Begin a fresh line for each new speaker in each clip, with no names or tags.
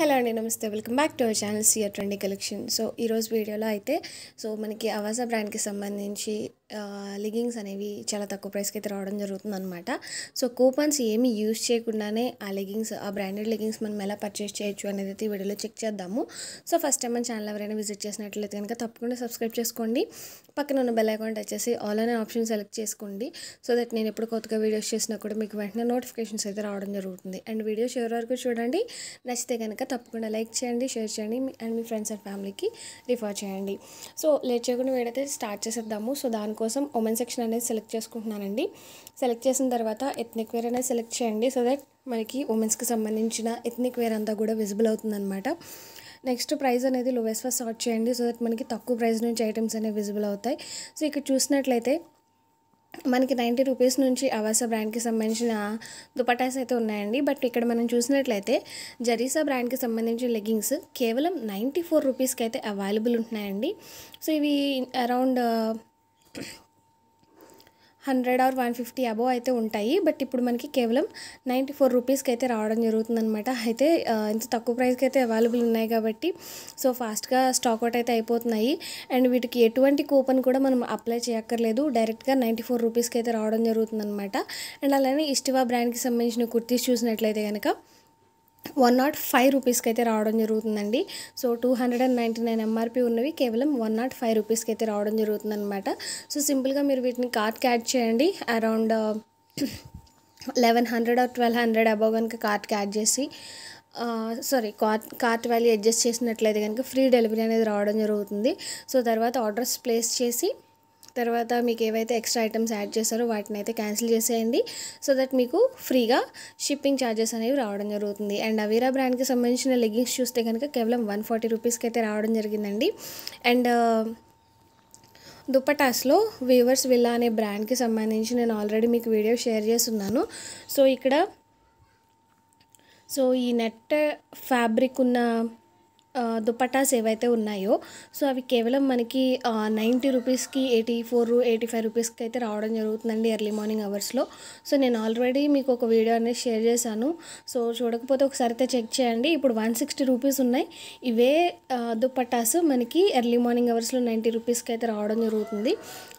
hello అండి నమస్తే welcome back to our channel CR twenty collection so ఈరోజు వీడియోలో అయితే సో మనకి అవాసా బ్రాండ్కి సంబంధించి లెగింగ్స్ అనేవి చాలా తక్కువ ప్రైస్కి అయితే రావడం జరుగుతుంది అనమాట సో కూపన్స్ ఏమి యూజ్ చేయకుండానే ఆ లెగ్గింగ్స్ ఆ బ్రాండెడ్ లెగ్గింగ్స్ మనం ఎలా పర్చేస్ చేయొచ్చు అనేది అయితే వీడియోలో చెక్ చేద్దాము సో ఫస్ట్ టైం మన ఛానల్ ఎవరైనా విజిట్ చేసినట్లయితే కనుక తప్పకుండా సబ్స్క్రైబ్ చేసుకోండి పక్కన ఉన్న బెల్ అకౌంట్ వచ్చేసి ఆల్ అనే ఆప్షన్ సెలెక్ట్ చేసుకోండి సో దట్ నేను ఎప్పుడు కొత్తగా వీడియోస్ చేసినా కూడా మీకు వెంటనే నోటిఫికేషన్స్ అయితే రావడం జరుగుతుంది అండ్ వీడియో షేర్ వరకు చూడండి నచ్చితే కనుక తప్పకుండా లైక్ చేయండి షేర్ చేయండి అండ్ మీ ఫ్రెండ్స్ అండ్ ఫ్యామిలీకి రిఫర్ చేయండి సో లేట్ చేయకుండా వీడైతే స్టార్ట్ చేసేద్దాము సో దాని అందుకోసం ఉమెన్ సెక్షన్ అనేది సెలెక్ట్ చేసుకుంటున్నానండి సెలెక్ట్ చేసిన తర్వాత ఎథ్నిక్ వేర్ అనేది సెలెక్ట్ చేయండి సో దట్ మనకి ఉమెన్స్కి సంబంధించిన ఎథ్నిక్ వేర్ అంతా కూడా విజిబుల్ అవుతుందన్నమాట నెక్స్ట్ ప్రైస్ అనేది లోవెస్ట్ ఫస్ట్ సార్ట్ చేయండి సో దట్ మనకి తక్కువ ప్రైస్ నుంచి ఐటమ్స్ అనేవి విజిబుల్ అవుతాయి సో ఇక్కడ చూసినట్లయితే మనకి నైంటీ రూపీస్ నుంచి అవాసా బ్రాండ్కి సంబంధించిన దుపటాస్ అయితే ఉన్నాయండి బట్ ఇక్కడ మనం చూసినట్లయితే జరీసా బ్రాండ్కి సంబంధించిన లెగ్గింగ్స్ కేవలం నైంటీ ఫోర్ రూపీస్కి అయితే అవైలబుల్ ఉంటున్నాయండి సో ఇవి around hundred or one fifty above అయితే ఉంటాయి బట్ ఇప్పుడు మనకి కేవలం నైంటీ ఫోర్ రూపీస్కి అయితే రావడం జరుగుతుందనమాట అయితే ఇంత తక్కువ ప్రైస్కి అయితే అవైలబుల్ ఉన్నాయి కాబట్టి సో ఫాస్ట్గా స్టాక్ అవుట్ అయితే అయిపోతున్నాయి అండ్ వీటికి ఎటువంటి కూపన్ కూడా మనం అప్లై చేయక్కర్లేదు డైరెక్ట్గా నైంటీ ఫోర్ రూపీస్కి అయితే రావడం జరుగుతుందనమాట అండ్ అలానే ఇస్టివా బ్రాండ్కి సంబంధించిన కుర్తీస్ చూసినట్లయితే కనుక వన్ నాట్ ఫైవ్ రూపీస్కి అయితే రావడం జరుగుతుందండి so two hundred and ninety nine MRP ఉన్నవి కేవలం వన్ నాట్ ఫైవ్ రూపీస్కి అయితే రావడం జరుగుతుందనమాట సో సింపుల్గా మీరు వీటిని కార్ట్కి యాడ్ చేయండి around eleven hundred or twelve hundred above కనుక కార్ట్కి యాడ్ చేసి sorry cart cart value adjust చేసినట్లయితే కనుక ఫ్రీ డెలివరీ అనేది రావడం జరుగుతుంది సో తర్వాత ఆర్డర్స్ ప్లేస్ చేసి తర్వాత మీకు ఏవైతే ఎక్స్ట్రా ఐటమ్స్ యాడ్ చేస్తారో వాటిని అయితే క్యాన్సిల్ చేసేయండి సో దట్ మీకు ఫ్రీగా షిప్పింగ్ ఛార్జెస్ అనేవి రావడం జరుగుతుంది అండ్ అవీరా బ్రాండ్కి సంబంధించిన లెగ్గింగ్స్ చూస్తే కనుక కేవలం వన్ ఫార్టీ రూపీస్కి అయితే రావడం జరిగిందండి అండ్ దుపటాస్లో వీవర్స్ విల్లా అనే బ్రాండ్కి సంబంధించి నేను ఆల్రెడీ మీకు వీడియో షేర్ చేస్తున్నాను సో ఇక్కడ సో ఈ నెట్ ఫ్యాబ్రిక్ ఉన్న దుపట్టాస్ ఏవైతే ఉన్నాయో సో అవి కేవలం మనకి నైంటీ రూపీస్కి ఎయిటీ ఫోర్ ఎయిటీ ఫైవ్ రూపీస్కి అయితే రావడం జరుగుతుందండి ఎర్లీ మార్నింగ్ అవర్స్లో సో నేను ఆల్రెడీ మీకు ఒక వీడియో అనేది షేర్ చేశాను సో చూడకపోతే ఒకసారి అయితే చెక్ చేయండి ఇప్పుడు వన్ సిక్స్టీ రూపీస్ ఉన్నాయి ఇవే దుపట్టాస్ మనకి ఎర్లీ మార్నింగ్ అవర్స్లో నైంటీ రూపీస్కి అయితే రావడం జరుగుతుంది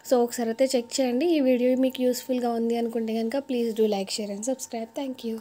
సో ఒకసారి అయితే చెక్ చేయండి ఈ వీడియో మీకు యూస్ఫుల్గా ఉంది అనుకుంటే కనుక please do like share and subscribe thank you